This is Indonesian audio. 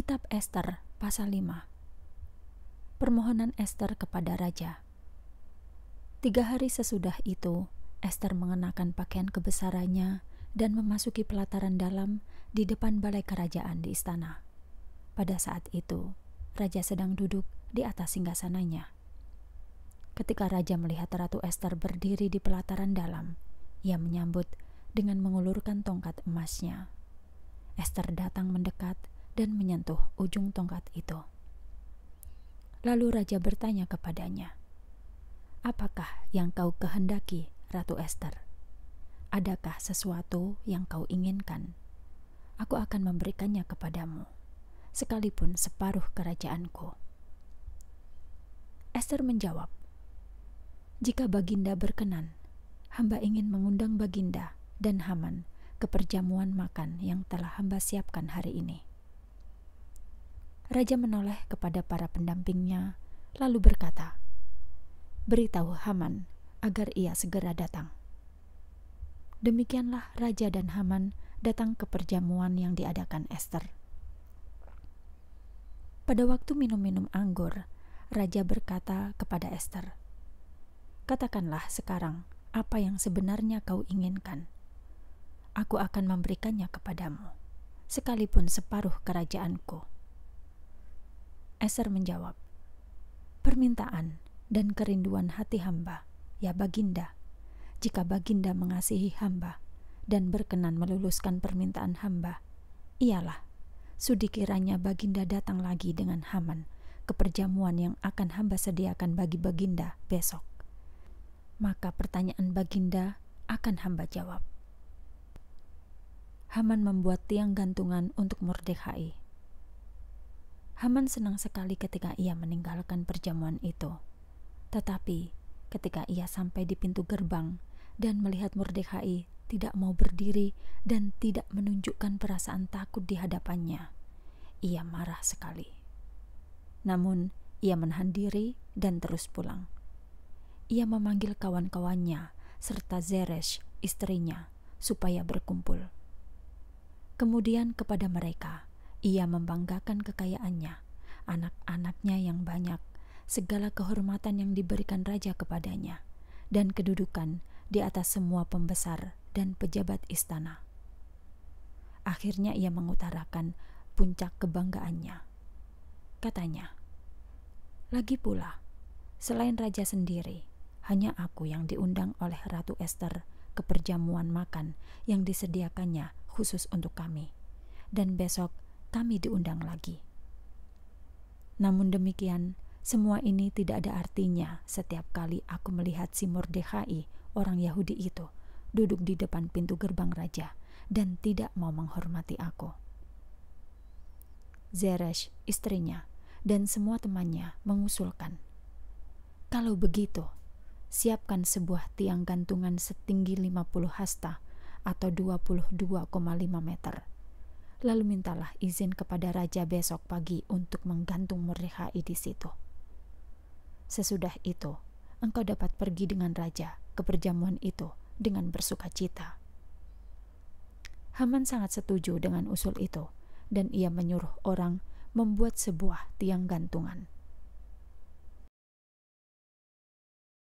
Kitab Esther pasal 5 Permohonan Esther kepada Raja Tiga hari sesudah itu, Esther mengenakan pakaian kebesarannya dan memasuki pelataran dalam di depan balai kerajaan di istana. Pada saat itu, Raja sedang duduk di atas singgasananya. Ketika Raja melihat Ratu Esther berdiri di pelataran dalam, ia menyambut dengan mengulurkan tongkat emasnya. Esther datang mendekat dan menyentuh ujung tongkat itu. Lalu raja bertanya kepadanya, "Apakah yang kau kehendaki, Ratu Esther? Adakah sesuatu yang kau inginkan? Aku akan memberikannya kepadamu, sekalipun separuh kerajaanku." Esther menjawab, "Jika Baginda berkenan, hamba ingin mengundang Baginda dan Haman ke perjamuan makan yang telah hamba siapkan hari ini." raja menoleh kepada para pendampingnya, lalu berkata, "Beritahu Haman agar ia segera datang." Demikianlah raja dan Haman datang ke perjamuan yang diadakan Esther. Pada waktu minum-minum anggur, raja berkata kepada Esther, "Katakanlah sekarang apa yang sebenarnya kau inginkan. Aku akan memberikannya kepadamu, sekalipun separuh kerajaanku." Eser menjawab, Permintaan dan kerinduan hati hamba, ya baginda, jika baginda mengasihi hamba dan berkenan meluluskan permintaan hamba, ialah sudi baginda datang lagi dengan Haman ke perjamuan yang akan hamba sediakan bagi baginda besok. Maka pertanyaan baginda akan hamba jawab. Haman membuat tiang gantungan untuk Mordekhai Haman senang sekali ketika ia meninggalkan perjamuan itu. Tetapi ketika ia sampai di pintu gerbang dan melihat Mordekhai tidak mau berdiri dan tidak menunjukkan perasaan takut di hadapannya, ia marah sekali. Namun, ia menahan diri dan terus pulang. Ia memanggil kawan-kawannya serta Zeresh, istrinya, supaya berkumpul. Kemudian kepada mereka, ia membanggakan kekayaannya, anak-anaknya yang banyak, segala kehormatan yang diberikan raja kepadanya, dan kedudukan di atas semua pembesar dan pejabat istana. Akhirnya ia mengutarakan puncak kebanggaannya. Katanya, lagi pula, selain raja sendiri, hanya aku yang diundang oleh Ratu Esther ke perjamuan makan yang disediakannya khusus untuk kami. Dan besok kami diundang lagi. Namun demikian, semua ini tidak ada artinya setiap kali aku melihat si Mordekhai, orang Yahudi itu, duduk di depan pintu gerbang raja dan tidak mau menghormati aku. Zeresh, istrinya, dan semua temannya mengusulkan, kalau begitu, siapkan sebuah tiang gantungan setinggi 50 hasta atau 22,5 meter lalu mintalah izin kepada raja besok pagi untuk menggantung Mordechai di situ. Sesudah itu, engkau dapat pergi dengan raja ke perjamuan itu dengan bersuka cita. Haman sangat setuju dengan usul itu, dan ia menyuruh orang membuat sebuah tiang gantungan.